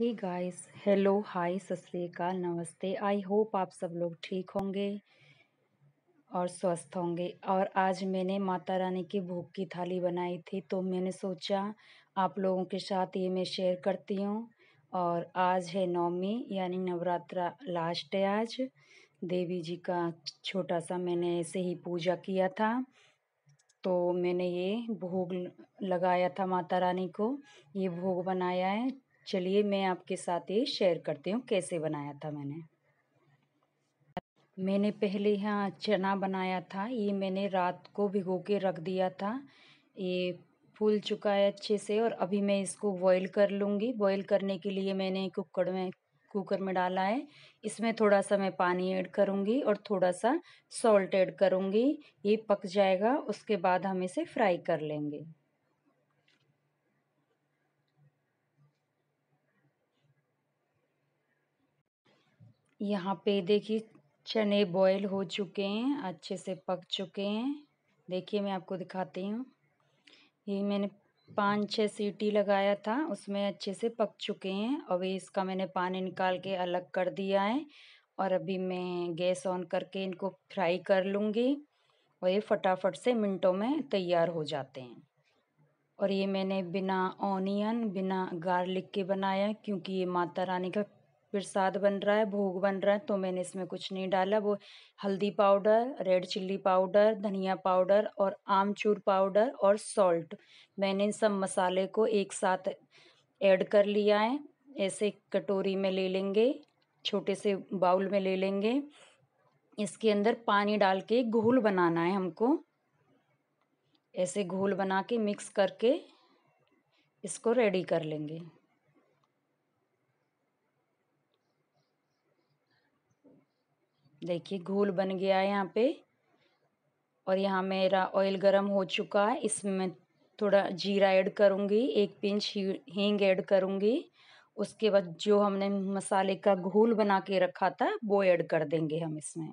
hey guys hello hi सत श्रीकाल नमस्ते आई होप आप सब लोग ठीक होंगे और स्वस्थ होंगे और आज मैंने माता रानी की भोग की थाली बनाई थी तो मैंने सोचा आप लोगों के साथ ये मैं शेयर करती हूँ और आज है नवमी यानी नवरात्रा लास्ट है आज देवी जी का छोटा सा मैंने ऐसे ही पूजा किया था तो मैंने ये भोग लगाया था माता रानी को ये भोग बनाया है चलिए मैं आपके साथ ये शेयर करती हूँ कैसे बनाया था मैंने मैंने पहले यहाँ चना बनाया था ये मैंने रात को भिगो के रख दिया था ये फूल चुका है अच्छे से और अभी मैं इसको बॉईल कर लूँगी बॉईल करने के लिए मैंने कुकर में कुकर में डाला है इसमें थोड़ा सा मैं पानी ऐड करूँगी और थोड़ा सा सॉल्ट ऐड करूँगी ये पक जाएगा उसके बाद हम इसे फ्राई कर लेंगे यहाँ पे देखिए चने बॉईल हो चुके हैं अच्छे से पक चुके हैं देखिए मैं आपको दिखाती हूँ ये मैंने पाँच छः सीटी लगाया था उसमें अच्छे से पक चुके हैं अभी इसका मैंने पानी निकाल के अलग कर दिया है और अभी मैं गैस ऑन करके इनको फ्राई कर लूँगी और ये फटाफट से मिनटों में तैयार हो जाते हैं और ये मैंने बिना ऑनियन बिना गार्लिक के बनाया क्योंकि ये माता रानी का प्रसाद बन रहा है भोग बन रहा है तो मैंने इसमें कुछ नहीं डाला वो हल्दी पाउडर रेड चिल्ली पाउडर धनिया पाउडर और आमचूर पाउडर और सॉल्ट मैंने इन सब मसाले को एक साथ ऐड कर लिया है ऐसे कटोरी में ले लेंगे छोटे से बाउल में ले लेंगे इसके अंदर पानी डाल के घोल बनाना है हमको ऐसे घोल बना के मिक्स करके इसको रेडी कर लेंगे देखिए घोल बन गया है यहाँ पे और यहाँ मेरा ऑयल गरम हो चुका है इसमें थोड़ा जीरा ऐड करूँगी एक पिंच हींग ऐड करूँगी उसके बाद जो हमने मसाले का घोल बना के रखा था वो ऐड कर देंगे हम इसमें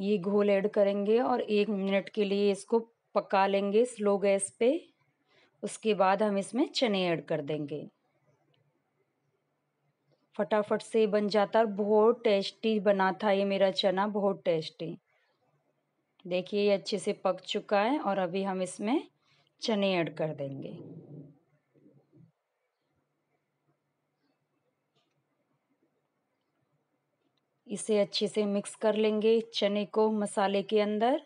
ये घोल ऐड करेंगे और एक मिनट के लिए इसको पका लेंगे स्लो गैस पे उसके बाद हम इसमें चने ऐड कर देंगे फटाफट से बन जाता है बहुत टेस्टी बना था ये मेरा चना बहुत टेस्टी देखिए ये अच्छे से पक चुका है और अभी हम इसमें चने ऐड कर देंगे इसे अच्छे से मिक्स कर लेंगे चने को मसाले के अंदर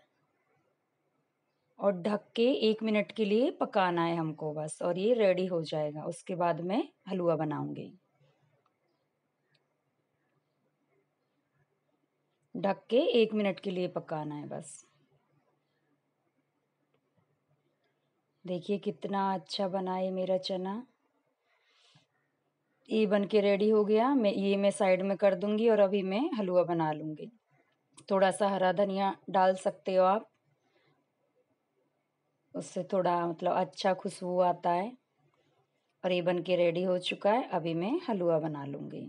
और ढक के एक मिनट के लिए पकाना है हमको बस और ये रेडी हो जाएगा उसके बाद मैं हलवा बनाऊंगी ढक के एक मिनट के लिए पकाना है बस देखिए कितना अच्छा बना है मेरा चना ये बन के रेडी हो गया मैं ये मैं साइड में कर दूंगी और अभी मैं हलवा बना लूँगी थोड़ा सा हरा धनिया डाल सकते हो आप उससे थोड़ा मतलब अच्छा खुशबू आता है और ये बन के रेडी हो चुका है अभी मैं हलवा बना लूँगी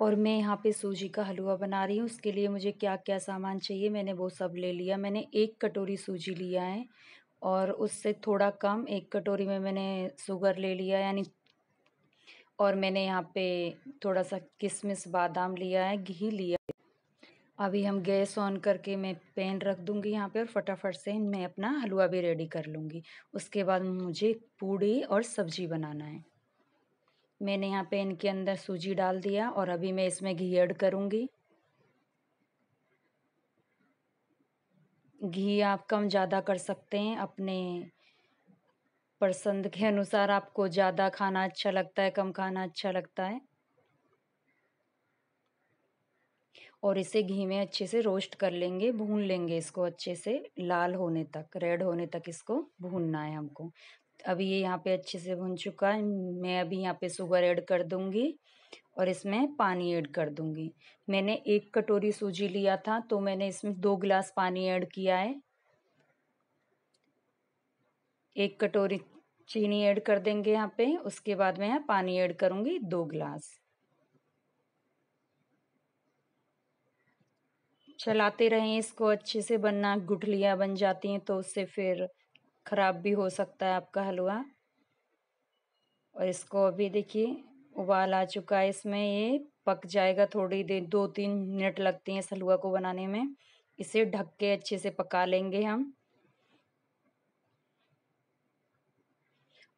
और मैं यहाँ पे सूजी का हलवा बना रही हूँ उसके लिए मुझे क्या क्या सामान चाहिए मैंने वो सब ले लिया मैंने एक कटोरी सूजी लिया है और उससे थोड़ा कम एक कटोरी में मैंने शुगर ले लिया यानी और मैंने यहाँ पे थोड़ा सा किशमिश बादाम लिया है घी लिया अभी हम गैस ऑन करके मैं पैन रख दूँगी यहाँ पे और फटाफट से मैं अपना हलवा भी रेडी कर लूँगी उसके बाद मुझे पूड़ी और सब्जी बनाना है मैंने यहाँ पे इनके अंदर सूजी डाल दिया और अभी मैं इसमें घी ऐड करूँगी घी आप कम ज़्यादा कर सकते हैं अपने पसंद के अनुसार आपको ज़्यादा खाना अच्छा लगता है कम खाना अच्छा लगता है और इसे घी में अच्छे से रोस्ट कर लेंगे भून लेंगे इसको अच्छे से लाल होने तक रेड होने तक इसको भूनना है हमको अभी ये यहाँ पे अच्छे से भुन चुका है मैं अभी यहाँ पे शुगर ऐड कर दूँगी और इसमें पानी ऐड कर दूँगी मैंने एक कटोरी सूजी लिया था तो मैंने इसमें दो गिलास पानी ऐड किया है एक कटोरी चीनी ऐड कर देंगे यहाँ पे उसके बाद मैं यहाँ पानी ऐड करूँगी दो गिलास चलाते रहें इसको अच्छे से बनना गुठलियाँ बन जाती हैं तो उससे फिर ख़राब भी हो सकता है आपका हलवा और इसको अभी देखिए उबाल आ चुका है इसमें ये पक जाएगा थोड़ी देर दो तीन मिनट लगती हैं इस हलवा को बनाने में इसे ढक के अच्छे से पका लेंगे हम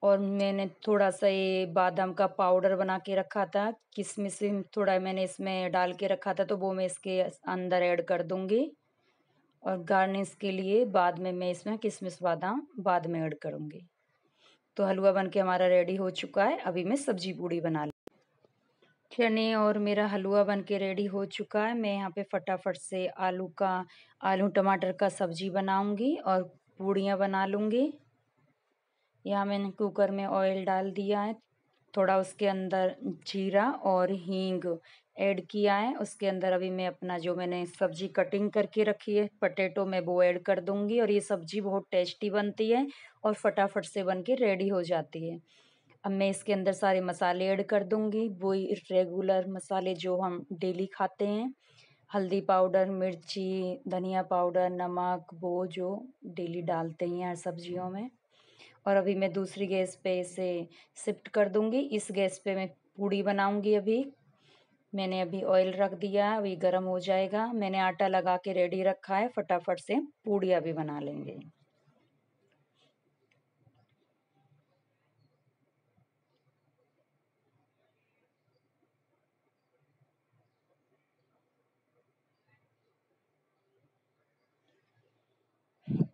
और मैंने थोड़ा सा ये बादाम का पाउडर बना के रखा था किशमिश थोड़ा मैंने इसमें डाल के रखा था तो वो मैं इसके अंदर ऐड कर दूंगी और गार्निश के लिए बाद में मैं इसमें किशमिश बादाम बाद में ऐड करूँगी तो हलवा बनके हमारा रेडी हो चुका है अभी मैं सब्जी पूड़ी बना ली चने और मेरा हलवा बनके रेडी हो चुका है मैं यहाँ पे फटाफट से आलू का आलू टमाटर का सब्जी बनाऊँगी और पूड़ियाँ बना लूँगी यहाँ मैंने कुकर में ऑयल डाल दिया है थोड़ा उसके अंदर जीरा और हींग ऐड किया है उसके अंदर अभी मैं अपना जो मैंने सब्जी कटिंग करके रखी है पटेटो में वो ऐड कर दूंगी और ये सब्जी बहुत टेस्टी बनती है और फटाफट से बन के रेडी हो जाती है अब मैं इसके अंदर सारे मसाले ऐड कर दूंगी वही रेगुलर मसाले जो हम डेली खाते हैं हल्दी पाउडर मिर्ची धनिया पाउडर नमक वो जो डेली डालते ही हैं हर सब्जियों में और अभी मैं दूसरी गैस पे इसे शिफ्ट कर दूंगी इस गैस पे मैं पूड़ी बनाऊंगी अभी मैंने अभी ऑयल रख दिया अभी गर्म हो जाएगा मैंने आटा लगा के रेडी रखा है फटाफट से पूड़िया भी बना लेंगे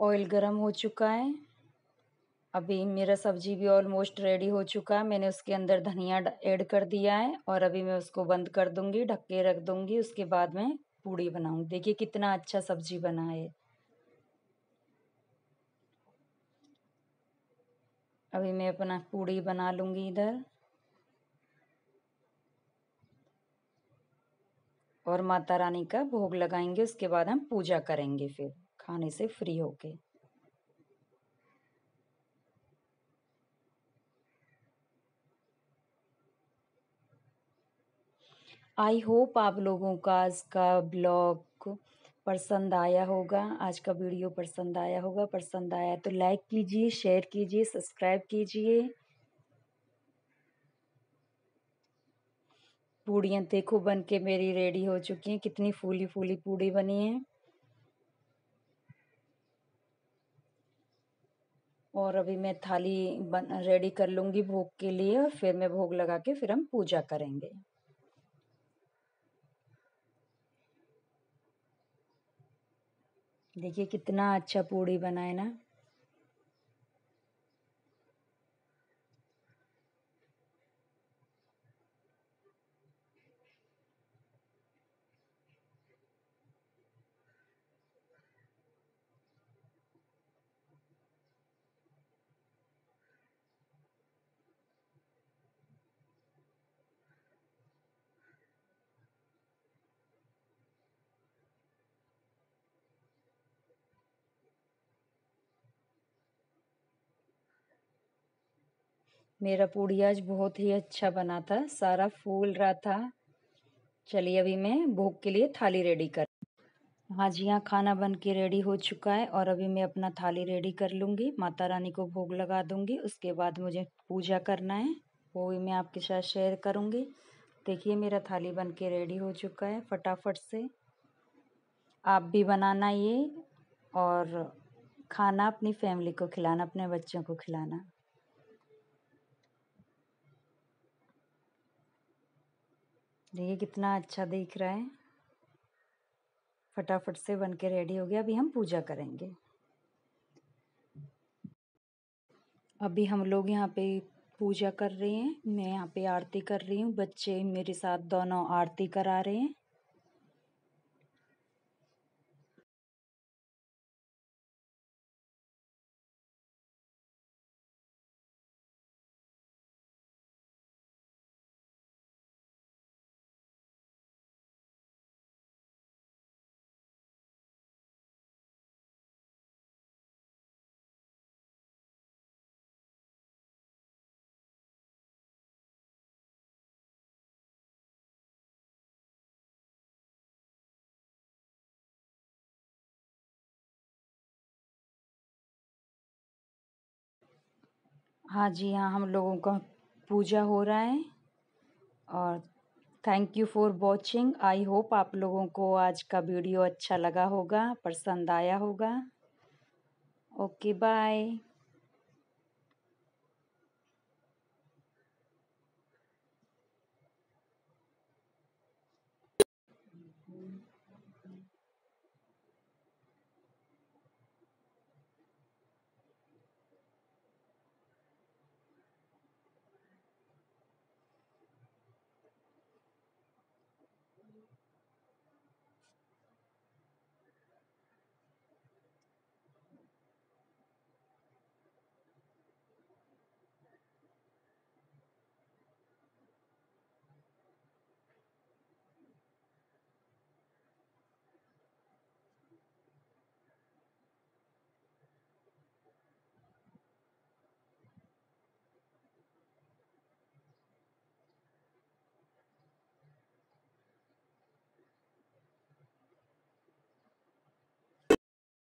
ऑयल गरम हो चुका है अभी मेरा सब्जी भी ऑलमोस्ट रेडी हो चुका है मैंने उसके अंदर धनिया ऐड कर दिया है और अभी मैं उसको बंद कर दूंगी ढक के रख दूंगी उसके बाद मैं पूड़ी बनाऊंगी देखिए कितना अच्छा सब्जी बना है अभी मैं अपना पूड़ी बना लूँगी इधर और माता रानी का भोग लगाएंगे उसके बाद हम पूजा करेंगे फिर खाने से फ्री होके आई होप आप लोगों का आज का ब्लॉग पसंद आया होगा आज का वीडियो पसंद आया होगा पसंद आया तो लाइक कीजिए शेयर कीजिए सब्सक्राइब कीजिए पूड़ियाँ देखो बन के मेरी रेडी हो चुकी हैं कितनी फूली फूली पूड़ी बनी है और अभी मैं थाली बन रेडी कर लूँगी भोग के लिए और फिर मैं भोग लगा के फिर हम पूजा करेंगे देखिए कितना अच्छा पूड़ी बना है ना मेरा पूड़ी आज बहुत ही अच्छा बना था सारा फूल रहा था चलिए अभी मैं भोग के लिए थाली रेडी कर हाँ जी हाँ खाना बन के रेडी हो चुका है और अभी मैं अपना थाली रेडी कर लूँगी माता रानी को भोग लगा दूँगी उसके बाद मुझे पूजा करना है वो भी मैं आपके साथ शेयर करूँगी देखिए मेरा थाली बन के रेडी हो चुका है फटाफट से आप भी बनाना ये और खाना अपनी फैमिली को खिलाना अपने बच्चों को खिलाना देखिए कितना अच्छा दिख रहा है फटाफट से बन के रेडी हो गया अभी हम पूजा करेंगे अभी हम लोग यहाँ पे पूजा कर रहे हैं मैं यहाँ पे आरती कर रही हूँ बच्चे मेरे साथ दोनों आरती करा रहे हैं हाँ जी हाँ हम लोगों का पूजा हो रहा है और thank you for watching I hope आप लोगों को आज का वीडियो अच्छा लगा होगा पसंद आया होगा ओके बाय